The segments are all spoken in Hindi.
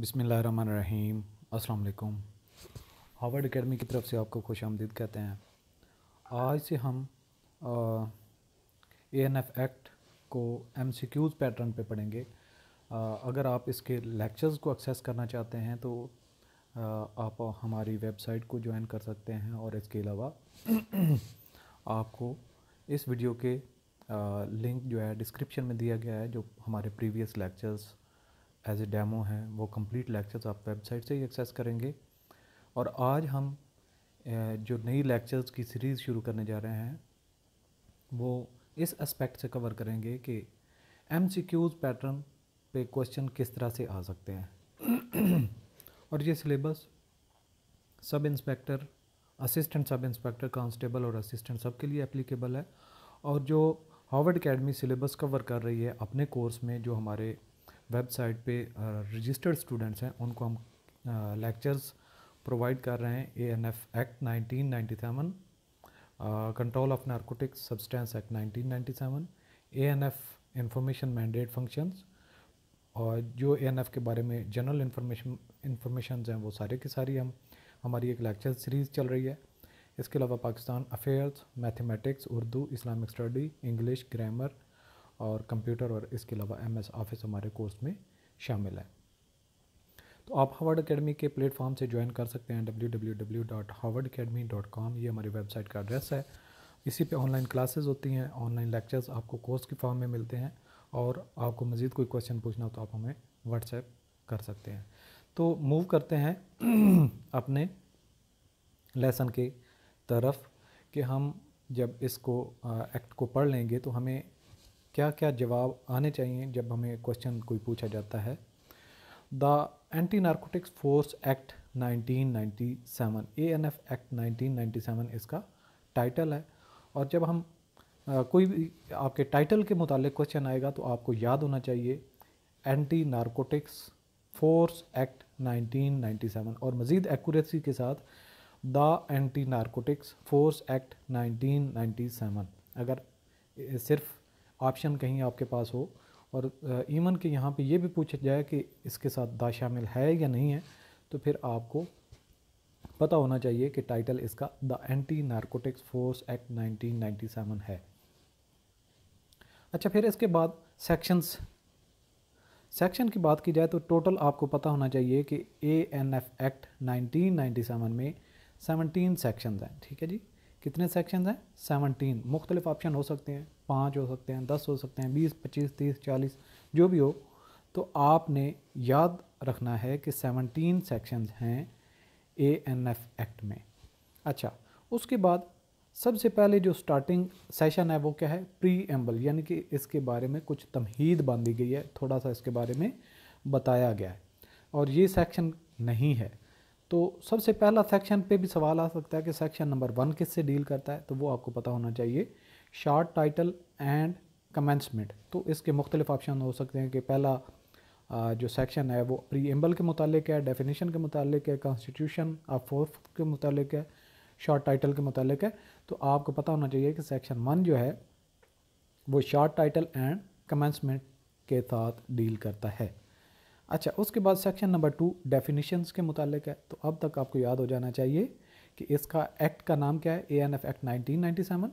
बिसमीम अस्सलाम हार्वर्ड एकेडमी की तरफ से आपको खुश आमदीद कहते हैं आज से हम ए एन एफ एक्ट को एम सी क्यूज़ पैटर्न पर पढ़ेंगे आ, अगर आप इसके लेक्चर्स को एक्सेस करना चाहते हैं तो आ, आप हमारी वेबसाइट को ज्वाइन कर सकते हैं और इसके अलावा आपको इस वीडियो के आ, लिंक जो है डिस्क्रिप्शन में दिया गया है जो हमारे previous lectures as a demo है वो कंप्लीट लेक्चर्स आप वेबसाइट से ही एक्सेस करेंगे और आज हम जो नई लेक्चर्स की सीरीज़ शुरू करने जा रहे हैं वो इस एस्पेक्ट से कवर करेंगे कि एम पैटर्न पे क्वेश्चन किस तरह से आ सकते हैं और ये syllabus sub inspector assistant sub inspector constable और असिस्टेंट सब के लिए एप्लीकेबल है और जो हार्वर्ड अकेडमी सिलेबस कवर कर रही है अपने कोर्स में जो हमारे वेबसाइट पे रजिस्टर्ड स्टूडेंट्स हैं उनको हम लेक्चर्स प्रोवाइड कर रहे हैं A N F act nineteen ninety seven control of narcotics substance act nineteen ninety seven N F information mandate functions और जो ए एन एफ के बारे में जनरल इंफॉर्मेशन इंफॉर्मेशन हैं वो सारे की सारी हम हमारी एक लेक्चर सीरीज़ चल रही है इसके अलावा Pakistan affairs mathematics Urdu Islamic study English grammar और कंप्यूटर और इसके अलावा एम एस ऑफिस हमारे कोर्स में शामिल है तो आप हार्वर्ड अकेडमी के प्लेटफॉर्म से ज्वाइन कर सकते हैं W W W dot dot com ये हमारी वेबसाइट का एड्रेस है इसी पे ऑनलाइन क्लासेस होती हैं ऑनलाइन लेक्चर्स आपको कोर्स के फॉर्म में मिलते हैं और आपको मज़ीद कोई क्वेश्चन पूछना हो तो आप हमें व्हाट्सएप कर सकते हैं तो मूव करते हैं अपने लेसन के तरफ कि हम जब इसको एक्ट को पढ़ लेंगे तो हमें क्या क्या जवाब आने चाहिए जब हमें क्वेश्चन कोई पूछा जाता है the anti narcotics force act 1997 ANF act 1997 इसका टाइटल है और जब हम आ, कोई भी आपके टाइटल के मुतालिक क्वेश्चन आएगा तो आपको याद होना चाहिए एंटी नार्कोटिक्स फोर्स एक्ट 1997 और मज़ीद एक्यूरेसी के साथ the anti narcotics force act 1997 अगर सिर्फ ऑप्शन कहीं आपके पास हो और इवन कि यहाँ पे ये भी पूछा जाए कि इसके साथ दा शामिल है या नहीं है तो फिर आपको पता होना चाहिए कि टाइटल इसका the anti narcotics force act 1997 है अच्छा फिर इसके बाद सेक्शंस सेक्शन की बात की जाए तो टोटल आपको पता होना चाहिए कि ए एन एफ एक्ट 1997 में 17 सेक्शंस हैं ठीक है जी कितने सेक्शंस हैं 17 मुख्तलिफ ऑप्शन हो सकते हैं पाँच हो सकते हैं दस हो सकते हैं बीस पच्चीस तीस चालीस जो भी हो तो आपने याद रखना है कि सेवनटीन सेक्शंस हैं ए एन एफ एक्ट में अच्छा उसके बाद सबसे पहले जो स्टार्टिंग सेशन है वो क्या है प्री एम्बल यानी कि इसके बारे में कुछ तमहीद बांधी गई है थोड़ा सा इसके बारे में बताया गया है और ये सेक्शन नहीं है तो सबसे पहला सेक्शन पे भी सवाल आ सकता है कि सेक्शन नंबर वन किससे डील करता है तो वो आपको पता होना चाहिए शार्ट टाइटल एंड कमेंसमेंट तो इसके मुख्तलिफ ऑप्शन हो सकते हैं कि पहला जो सेक्शन है वो एम्बल के मुतालिक है डेफिनेशन के मुतालिक है कॉन्स्टिट्यूशन ऑफ फोर्थ के मुतालिक है शॉर्ट टाइटल के मुतालिक है तो आपको पता होना चाहिए कि सेक्शन वन जो है वो शॉर्ट टाइटल एंड कमेंसमेंट के साथ डील करता है अच्छा उसके बाद सेक्शन नंबर टू डेफिनेशंस के मुतालिक है तो अब तक आपको याद हो जाना चाहिए कि इसका एक्ट का नाम क्या है A N F act nineteen ninety seven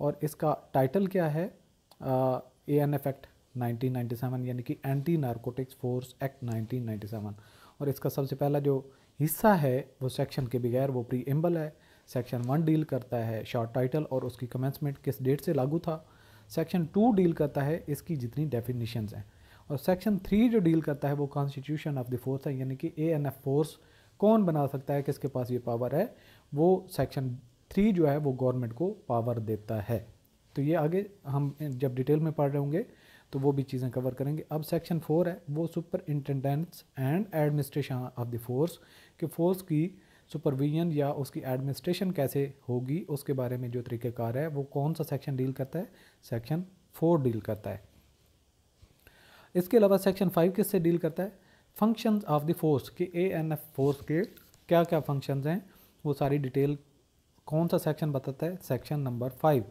और इसका टाइटल क्या है ए एन एफ एक्ट 1997 यानी कि एंटी नारकोटिक्स फोर्स एक्ट 1997 और इसका सबसे पहला जो हिस्सा है वो सेक्शन के बगैर वो प्री एम्बल है सेक्शन वन डील करता है शॉर्ट टाइटल और उसकी कमेंसमेंट किस डेट से लागू था सेक्शन टू डील करता है इसकी जितनी डेफिनीशन हैं और सेक्शन थ्री जो डील करता है वो कॉन्स्टिट्यूशन ऑफ द फोर्स है यानी कि ए एन एफ फोर्स कौन बना सकता है किसके पास ये पावर है वो सेक्शन थ्री जो है वो गवर्नमेंट को पावर देता है तो ये आगे हम जब डिटेल में पढ़ रहे होंगे तो वो भी चीज़ें कवर करेंगे अब सेक्शन फोर है वो superintendence and administration of the force कि फोर्स की सुपरविजन या उसकी एडमिनिस्ट्रेशन कैसे होगी उसके बारे में जो तरीक़ेकार है वो कौन सा सेक्शन डील करता है सेक्शन फोर डील करता है इसके अलावा सेक्शन फाइव किससे डील करता है फंक्शंस ऑफ द फोर्स कि ए एन एफ फोर्स के क्या क्या फंक्शंस हैं वो सारी डिटेल कौन सा सेक्शन बताता है सेक्शन नंबर फाइव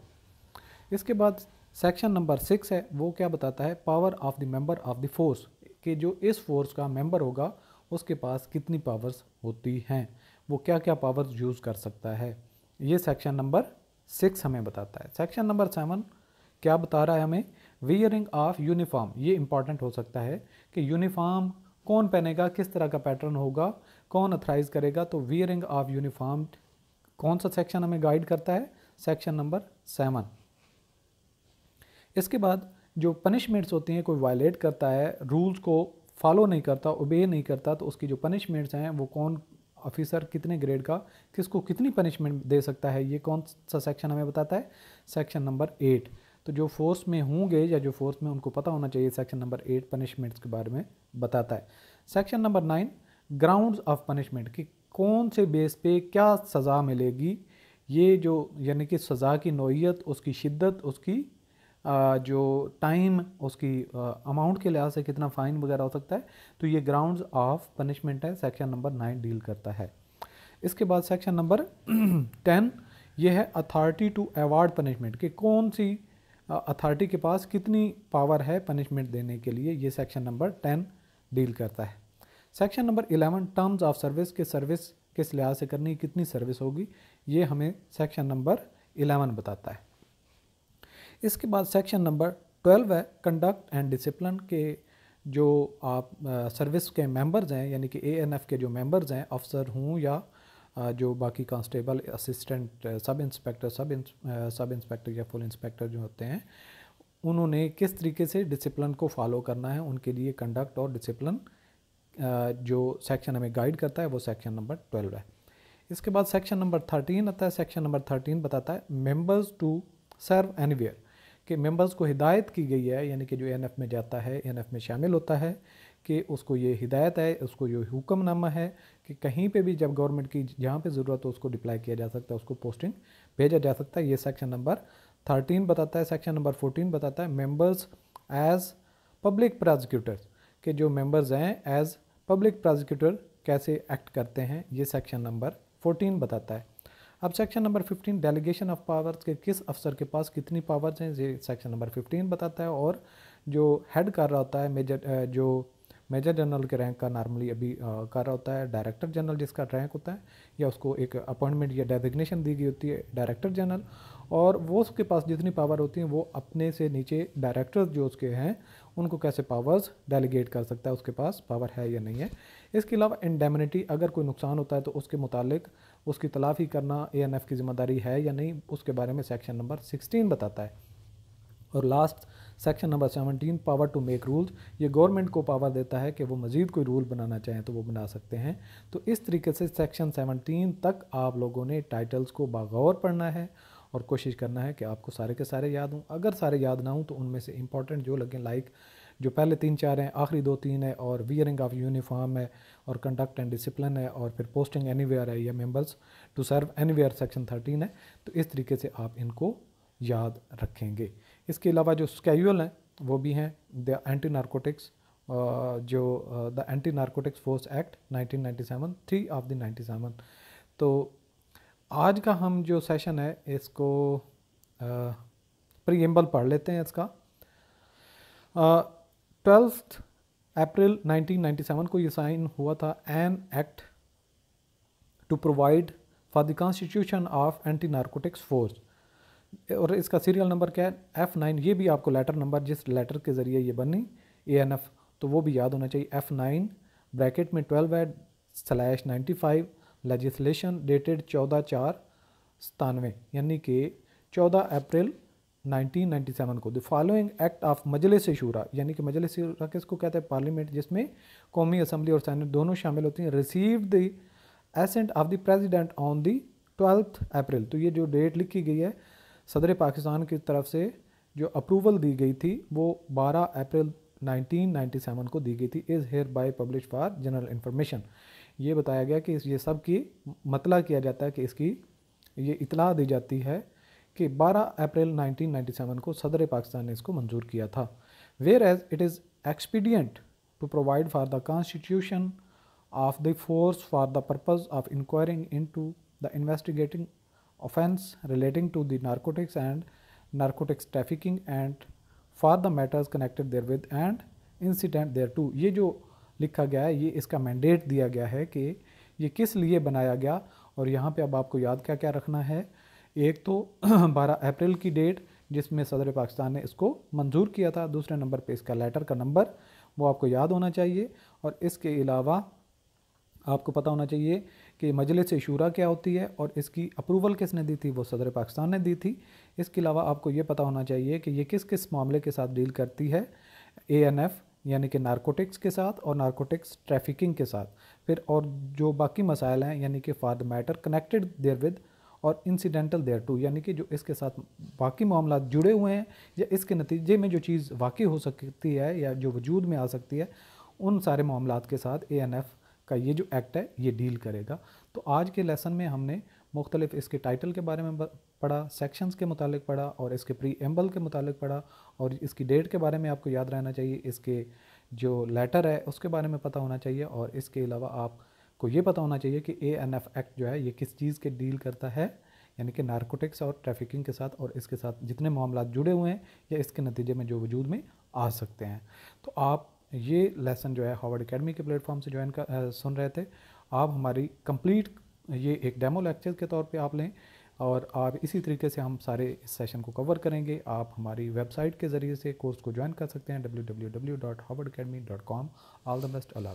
इसके बाद सेक्शन नंबर सिक्स है वो क्या बताता है power of the member of the force कि जो इस फोर्स का मेंबर होगा उसके पास कितनी पावर्स होती हैं वो क्या क्या पावर्स यूज़ कर सकता है ये सेक्शन नंबर सिक्स हमें बताता है सेक्शन नंबर सेवन क्या बता रहा है हमें वियरिंग ऑफ यूनिफॉर्म ये इंपॉर्टेंट हो सकता है कि यूनिफॉर्म कौन पहनेगा किस तरह का पैटर्न होगा कौन अथराइज़ करेगा तो वियरिंग ऑफ यूनिफॉर्म कौन सा सेक्शन हमें गाइड करता है सेक्शन नंबर सेवन इसके बाद जो पनिशमेंट्स होती हैं कोई वायलेट करता है रूल्स को फॉलो नहीं करता ओबे नहीं करता तो उसकी जो पनिशमेंट्स हैं वो कौन ऑफिसर कितने ग्रेड का किसको कितनी पनिशमेंट दे सकता है ये कौन सा सेक्शन हमें बताता है सेक्शन नंबर एट तो जो फोर्स में होंगे या जो फोर्स में उनको पता होना चाहिए सेक्शन नंबर एट पनिशमेंट्स के बारे में बताता है section number nine grounds of punishment कि कौन से बेस पे क्या सज़ा मिलेगी ये जो यानी कि सज़ा की नोयत उसकी शिद्दत उसकी जो टाइम उसकी अमाउंट के लिहाज से कितना फ़ाइन वगैरह हो सकता है तो ये ग्राउंड्स ऑफ पनिशमेंट है सेक्शन नंबर नाइन डील करता है इसके बाद सेक्शन नंबर टेन ये है अथॉरिटी टू अवार्ड पनिशमेंट कि कौन सी अथॉरिटी के पास कितनी पावर है पनिशमेंट देने के लिए ये सेक्शन नंबर टेन डील करता है section number eleven terms of service के सर्विस किस लिहाज से करनी कितनी सर्विस होगी ये हमें सेक्शन नंबर इलेवन बताता है इसके बाद सेक्शन नंबर ट्वेल्व है कंडक्ट एंड डिसिप्लिन के जो आप सर्विस के मेंबर्स हैं यानी कि एएनएफ के जो मेंबर्स हैं अफसर हूँ या जो बाकी कांस्टेबल असिस्टेंट सब इंस्पेक्टर सब इंस, सब इंस्पेक्टर या फुल इंस्पेक्टर जो होते हैं उन्होंने किस तरीके से डिसिप्लिन को फॉलो करना है उनके लिए कंडक्ट और डिसिप्लिन जो सेक्शन हमें गाइड करता है वो सेक्शन नंबर ट्वेल्व है इसके बाद सेक्शन नंबर थर्टीन आता है सेक्शन नंबर थर्टीन बताता है मेंबर्स टू सर्व एनीवेयर कि मेंबर्स को हिदायत की गई है यानी कि जो एनएफ में जाता है एन में शामिल होता है कि उसको ये हिदायत है उसको ये हुक्मनामा है कि कहीं पे भी जब गवर्नमेंट की जहाँ पे ज़रूरत हो उसको डिप्लाई किया जा सकता है उसको पोस्टिंग भेजा जा सकता है ये सेक्शन नंबर थर्टीन बताता है सेक्शन नंबर फोर्टीन बताता है मेम्बर्स एज पब्लिक प्रोजिक्यूटर्स के जो मेंबर्स हैं एज पब्लिक प्रोसिक्यूटर कैसे एक्ट करते हैं ये सेक्शन नंबर 14 बताता है अब section number 15 delegation of powers के किस अफसर के पास कितनी पावर्स हैं ये सेक्शन नंबर 15 बताता है और जो हेड कर रहा होता है मेजर जो मेजर जनरल के रैंक का नॉर्मली अभी कर रहा होता है डायरेक्टर जनरल जिसका रैंक होता है या उसको एक अपॉइंटमेंट या डेजिग्नेशन दी गई होती है डायरेक्टर जनरल और वो उसके पास जितनी पावर होती है वो अपने से नीचे डायरेक्टर्स जो उसके हैं उनको कैसे पावर्स डेलीगेट कर सकता है उसके पास पावर है या नहीं है इसके अलावा इंडेमिनिटी अगर कोई नुकसान होता है तो उसके मुतालिक उसकी तलाफी करना ए की ज़िम्मेदारी है या नहीं उसके बारे में सेक्शन नंबर सिक्सटीन बताता है और last section number seventeen power to make rules ये गवर्नमेंट को पावर देता है कि वो मज़ीद कोई रूल बनाना चाहें तो वो बना सकते हैं तो इस तरीके से सेक्शन सेवनटीन तक आप लोगों ने टाइटल्स को बागौर पढ़ना है और कोशिश करना है कि आपको सारे के सारे याद हों अगर सारे याद ना हों तो उनमें से इंपॉर्टेंट जो लगें लाइक जो पहले तीन चार हैं आखिरी दो तीन है और वियरिंग ऑफ यूनिफॉर्म है और कंडक्ट एंड डिसिप्लिन है और फिर पोस्टिंग एनी है या members to serve any section thirteen है तो इस तरीके से आप इनको याद रखेंगे इसके अलावा जो स्कैल हैं वो भी हैं द एंटी नारकोटिक्स जो the anti narcotics force act 1997 three of the 97 तो आज का हम जो सेशन है इसको प्रियम्बल पढ़ लेते हैं इसका ट्वेल्थ अप्रैल 1997 को ये साइन हुआ था an act to provide for the constitution of anti narcotics force और इसका सीरियल नंबर क्या है एफ़ नाइन ये भी आपको लेटर नंबर जिस लेटर के ज़रिए ये बनी ए एन एफ़ तो वो भी याद होना चाहिए एफ़ नाइन ब्रैकेट में twelve ed slash ninety five legislation dated चौदह चार सतानवे यानी कि चौदह अप्रैल नाइनटीन नाइन्टी सेवन को the following act of Majlis Shura यानी कि मजलिस शूरा e किसको कहते हैं पार्लियामेंट जिसमें कौमी असम्बली और सैनट दोनों शामिल होती हैं receive the assent of the president on the twelfth April तो ये जो डेट लिखी गई है सदर पाकिस्तान की तरफ से जो अप्रूवल दी गई थी वो 12 अप्रैल 1997 को दी गई थी is hereby publish for general information ये बताया गया कि ये सब की मतला किया जाता है कि इसकी ये इतला दी जाती है कि 12 अप्रैल 1997 को सदर पाकिस्तान ने इसको मंजूर किया था whereas it is expedient to provide for the constitution of the force for the purpose of inquiring into the investigating offense relating to the narcotics and narcotics trafficking and for the matters connected therewith and incident thereto ये जो लिखा गया है ये इसका मैंडेट दिया गया है कि ये किस लिए बनाया गया और यहाँ पे अब आपको याद क्या क्या रखना है एक तो 12 अप्रैल की डेट जिसमें सदर पाकिस्तान ने इसको मंजूर किया था दूसरे नंबर पे इसका लेटर का नंबर वो आपको याद होना चाहिए और इसके अलावा आपको पता होना चाहिए कि मजलिस शूरा क्या होती है और इसकी अप्रूवल किसने दी थी वो सदर पाकिस्तान ने दी थी इसके अलावा आपको ये पता होना चाहिए कि ये किस किस मामले के साथ डील करती है ए यानी कि नारकोटिक्स के साथ और नारकोटिक्स ट्रैफिकिंग के साथ फिर और जो बाकी मसाइल हैं यानी कि for the matter connected therewith और इंसिडेंटल देयर टू यानी कि जो इसके साथ बाकी मामला जुड़े हुए हैं या इसके नतीजे में जो चीज़ वाकई हो सकती है या जो वजूद में आ सकती है उन सारे मामला के साथ ए एन एफ़ का ये जो एक्ट है ये डील करेगा तो आज के लेसन में हमने मुख्तलिफ इसके टाइटल के बारे में पढ़ा सेक्शंस के मुतालिक पढ़ा और इसके प्री एम्बल के मुतालिक पढ़ा और इसकी डेट के बारे में आपको याद रहना चाहिए इसके जो लेटर है उसके बारे में पता होना चाहिए और इसके अलावा आपको ये पता होना चाहिए कि ए एन एफ एक्ट जो है ये किस चीज़ के डील करता है यानी कि नारकोटिक्स और ट्रैफिकिंग के साथ और इसके साथ जितने मामला जुड़े हुए हैं या इसके नतीजे में जो वजूद में आ सकते हैं तो आप ये लेसन जो है हॉवर्ड अकेडमी के प्लेटफॉर्म से ज्वाइन कर सुन रहे थे आप हमारी कंप्लीट ये एक डेमो लेक्चर के तौर पे आप लें और आप इसी तरीके से हम सारे इस सेशन को कवर करेंगे आप हमारी वेबसाइट के ज़रिए से कोर्स को ज्वाइन कर सकते हैं W W W dot Howard academy dot com all the best अला